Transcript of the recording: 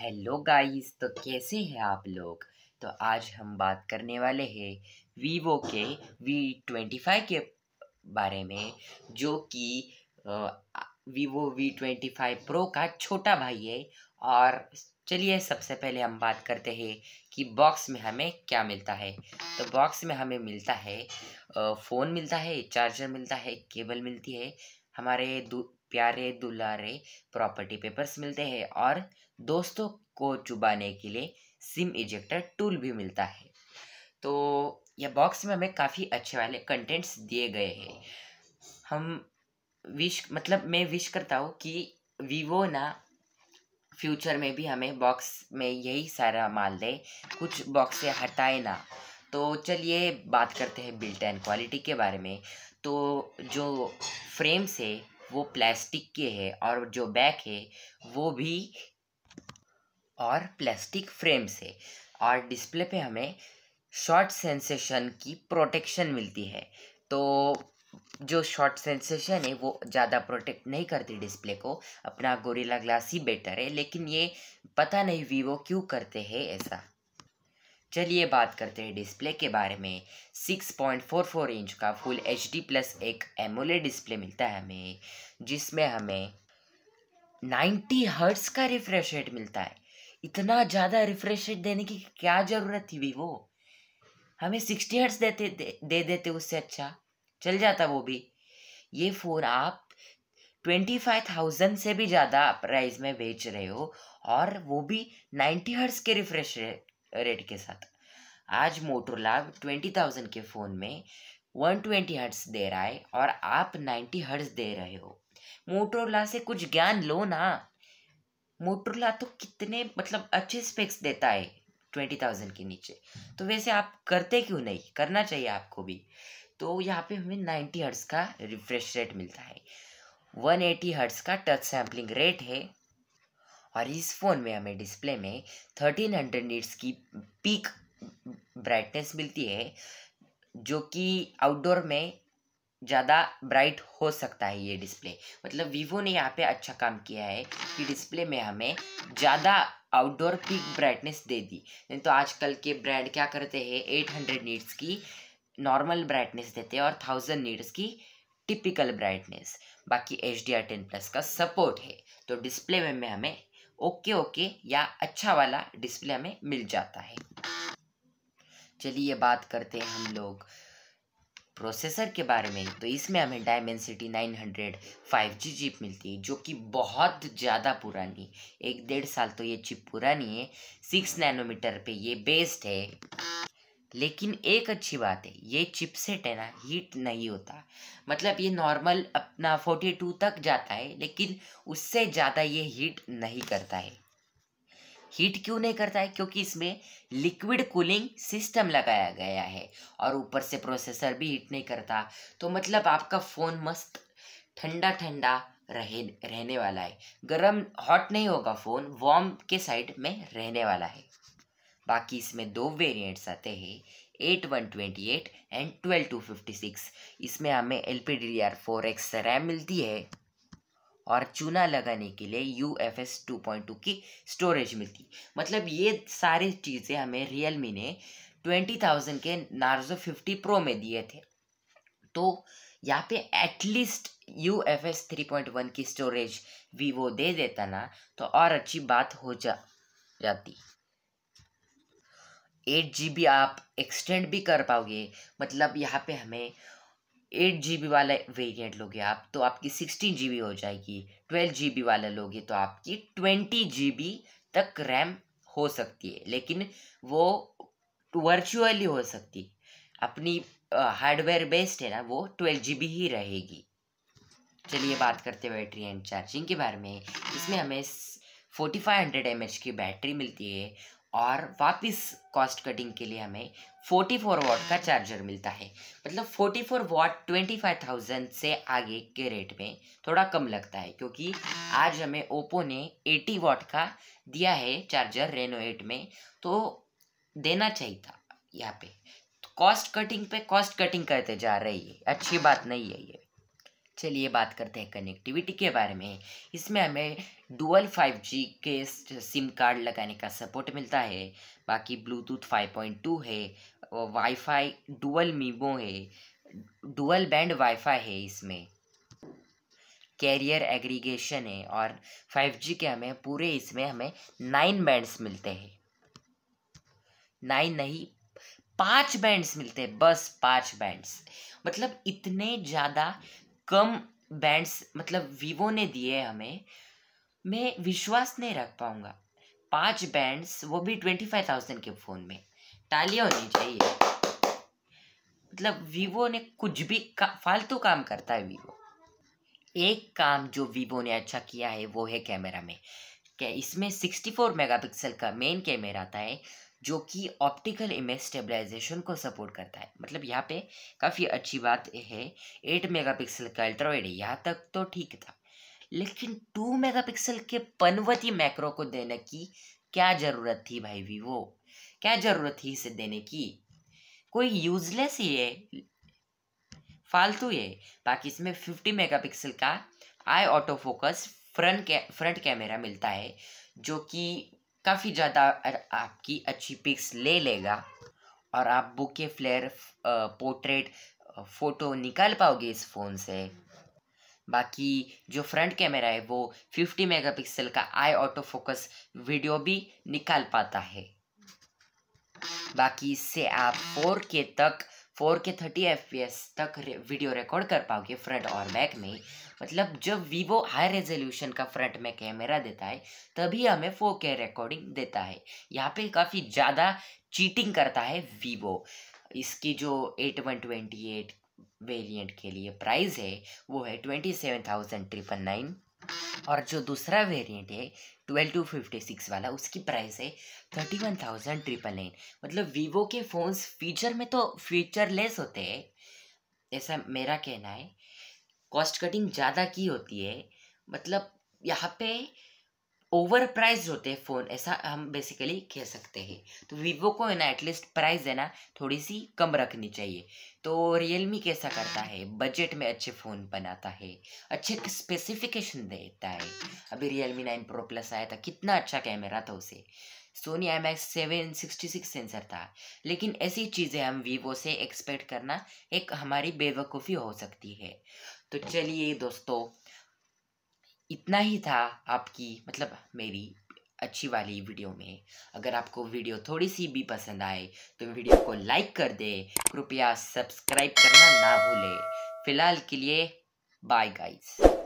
hello guys तो कैसे हैं आप लोग तो आज हम बात करने वाले हैं वीवो के वी ट्वेंटी फाइव के बारे में जो कि Vivo V twenty five pro का छोटा भाई है और चलिए सबसे पहले हम बात करते हैं कि बॉक्स में हमें क्या मिलता है तो बॉक्स में हमें मिलता है फ़ोन मिलता है चार्जर मिलता है केबल मिलती है हमारे दु, प्यारे दुलारे प्रॉपर्टी पेपर्स मिलते हैं और दोस्तों को चुबाने के लिए सिम इजेक्टर टूल भी मिलता है तो यह बॉक्स में हमें काफ़ी अच्छे वाले कंटेंट्स दिए गए हैं हम विश मतलब मैं विश करता हूँ कि वीवो ना फ्यूचर में भी हमें बॉक्स में यही सारा माल दे कुछ बॉक्स से हटाए ना तो चलिए बात करते हैं बिल्ट एंड क्वालिटी के बारे में तो जो फ्रेम्स है वो प्लास्टिक के है और जो बैक है वो भी और प्लास्टिक फ्रेम से और डिस्प्ले पे हमें शॉर्ट सेंसेशन की प्रोटेक्शन मिलती है तो जो शॉर्ट सेंसेशन है वो ज़्यादा प्रोटेक्ट नहीं करती डिस्प्ले को अपना गोरिल्ला ग्लास ही बेटर है लेकिन ये पता नहीं वीवो क्यों करते हैं ऐसा चलिए बात करते हैं डिस्प्ले के बारे में 6.44 इंच का फुल एच डी प्लस एक एमोले डिस्प्ले मिलता है हमें जिसमें हमें 90 हर्ट्स का रिफ्रेश रेट मिलता है इतना ज़्यादा रिफ्रेश रेट देने की क्या ज़रूरत थी वीवो हमें सिक्सटी हर्ट्स देते दे, दे देते उससे अच्छा चल जाता वो भी ये फ़ोन आप ट्वेंटी फाइव थाउजेंड से भी ज़्यादा प्राइस में बेच रहे हो और वो भी नाइन्टी हर्ट्स के रिफ्रेश रेट के साथ आज मोटोला ट्वेंटी थाउजेंड के फ़ोन में वन ट्वेंटी हर्ट्स दे रहा है और आप नाइन्टी हर्ट्स दे रहे हो मोटोला से कुछ ज्ञान लो ना मोटरला तो कितने मतलब अच्छे स्पेक्स देता है ट्वेंटी थाउजेंड के नीचे तो वैसे आप करते क्यों नहीं करना चाहिए आपको भी तो यहाँ पे हमें नाइन्टी हर्ट्स का रिफ्रेश रेट मिलता है वन एटी हर्ट्स का टच सैम्पलिंग रेट है और इस फ़ोन में हमें डिस्प्ले में थर्टीन हंड्रेड नीट्स की पीक ब्राइटनेस मिलती है जो कि आउटडोर में ज़्यादा ब्राइट हो सकता है ये डिस्प्ले मतलब वीवो ने यहाँ पे अच्छा काम किया है कि डिस्प्ले में हमें ज़्यादा आउटडोर पीक ब्राइटनेस दे दी नहीं तो आजकल के ब्रांड क्या करते हैं हंड्रेड नीड्स की नॉर्मल ब्राइटनेस देते हैं और थाउजेंड नीड्स की टिपिकल ब्राइटनेस बाकी H D R ten plus का सपोर्ट है तो डिस्प्ले में, में हमें ओके ओके या अच्छा वाला डिस्प्ले हमें मिल जाता है चलिए बात करते हैं हम लोग प्रोसेसर के बारे में तो इसमें हमें डायमेंसिटी 900 जी चिप मिलती है जो कि बहुत ज़्यादा पुरानी एक डेढ़ साल तो ये चिप पुरानी है सिक्स नैनोमीटर पे ये बेस्ड है लेकिन एक अच्छी बात है ये चिपसेट है ना हीट नहीं होता मतलब ये नॉर्मल अपना 42 तक जाता है लेकिन उससे ज़्यादा ये हीट नहीं करता है हीट क्यों नहीं करता है क्योंकि इसमें लिक्विड कूलिंग सिस्टम लगाया गया है और ऊपर से प्रोसेसर भी हीट नहीं करता तो मतलब आपका फ़ोन मस्त ठंडा ठंडा रहे रहने वाला है गर्म हॉट नहीं होगा फ़ोन वार्म के साइड में रहने वाला है बाकी इसमें दो वेरिएंट्स आते हैं eight one twenty eight and twelve two fifty six इसमें हमें L P D R four X RAM मिलती है और चूना लगाने के लिए U F S two point two की स्टोरेज मिलती मतलब ये सारी चीज़ें हमें रियल मी ने ट्वेंटी थाउजेंड के नार्जो फिफ्टी प्रो में दिए थे तो यहाँ पे at least U F S three point one की स्टोरेज वीवो दे देता ना तो और अच्छी बात हो जा जाती एट जी बी आप एक्सटेंड भी कर पाओगे मतलब यहाँ पे हमें एट जी बी वाला वेरिएंट लोगे आप तो आपकी सिक्सटीन जी बी हो जाएगी ट्वेल्व जी बी वाला लोगे तो आपकी ट्वेंटी जी बी तक रैम हो सकती है लेकिन वो वर्चुअली हो सकती अपनी हार्डवेयर बेस्ड है ना वो ट्वेल्व जी बी ही रहेगी चलिए बात करते हैं बैटरी एंड चार्जिंग के बारे में इसमें हमें forty five hundred M H की बैटरी मिलती है और वापस कॉस्ट कटिंग के लिए हमें 44 वॉट का चार्जर मिलता है मतलब 44 वॉट ट्वेंटी से आगे के रेट में थोड़ा कम लगता है क्योंकि आज हमें ओप्पो ने 80 वॉट का दिया है चार्जर रेनो 8 में तो देना चाहिए था यहाँ पे कॉस्ट कटिंग पे कॉस्ट कटिंग करते जा रही है अच्छी बात नहीं है ये चलिए बात करते हैं कनेक्टिविटी के बारे में इसमें हमें डुअल 5G के सिम कार्ड लगाने का सपोर्ट मिलता है बाकी ब्लूटूथ 5.2 है वाईफाई डुअल मीबो है डुअल बैंड वाईफाई है इसमें कैरियर एग्रीगेशन है और 5G के हमें पूरे इसमें हमें नाइन बैंड्स मिलते हैं नाइन नहीं पांच बैंड्स मिलते हैं बस पांच बैंड्स मतलब इतने ज़्यादा कम बैंड्स मतलब वीवो ने दिए हमें मैं विश्वास नहीं रख पाऊंगा पांच बैंड्स वो भी ट्वेंटी फाइव थाउजेंड के फ़ोन में टालियाँ होनी चाहिए मतलब वीवो ने कुछ भी का, फालतू काम करता है वीवो एक काम जो वीवो ने अच्छा किया है वो है कैमरा में क्या इसमें सिक्सटी फोर मेगा पिक्सल का मेन कैमरा आता है जो कि ऑप्टिकल इमेज स्टेबलाइजेशन को सपोर्ट करता है मतलब यहाँ पे काफ़ी अच्छी बात है एट मेगापिक्सल का अल्ट्रावाइड यहाँ तक तो ठीक था लेकिन टू मेगापिक्सल के पनवती मैक्रो को देने की क्या ज़रूरत थी भाई वीवो क्या ज़रूरत थी इसे देने की कोई यूजलेस ही है फालतू है बाकी इसमें फिफ्टी मेगापिक्सल का eye auto focus front front camera मिलता है जो कि काफ़ी ज़्यादा आपकी अच्छी पिक्स ले लेगा और आप बुके फ्लेयर पोर्ट्रेट फ़ोटो निकाल पाओगे इस फ़ोन से बाकी जो फ्रंट कैमरा है वो 50 मेगापिक्सल का आई ऑटो फोकस वीडियो भी निकाल पाता है बाकी इससे आप 4K तक 4K 30 fps तक वीडियो रिकॉर्ड कर पाओगे फ्रंट और बैक में मतलब जब वीवो हाई रेजोल्यूशन का फ्रंट में कैमरा देता है तभी हमें के रिकॉर्डिंग देता है यहाँ पे काफ़ी ज़्यादा चीटिंग करता है वीवो इसकी जो eight one twenty eight variant के लिए प्राइस है वो है twenty seven thousand triple nine और जो दूसरा वेरिएंट है ट्वेल्व टू फिफ्टी सिक्स वाला उसकी प्राइस है thirty one thousand triple nine मतलब वीवो के फ़ोन्स फीचर में तो फीचरलेस होते हैं ऐसा मेरा कहना है कॉस्ट कटिंग ज़्यादा की होती है मतलब यहाँ पे ओवर प्राइज होते हैं फ़ोन ऐसा हम बेसिकली कह सकते हैं तो वीवो को है ना एटलीस्ट प्राइस है ना थोड़ी सी कम रखनी चाहिए तो रियलमी कैसा करता है बजट में अच्छे फ़ोन बनाता है अच्छे स्पेसिफिकेशन देता है अभी रियलमी नाइन प्रो प्लस आया था कितना अच्छा कैमरा था उसे Sony M X seven sixty six sensor था लेकिन ऐसी चीज़ें हम वीवो से एक्सपेक्ट करना एक हमारी बेवकूफ़ी हो सकती है तो चलिए दोस्तों इतना ही था आपकी मतलब मेरी अच्छी वाली वीडियो में अगर आपको वीडियो थोड़ी सी भी पसंद आए तो वीडियो को लाइक कर दे कृपया सब्सक्राइब करना ना भूले फिलहाल के लिए बाय गाइस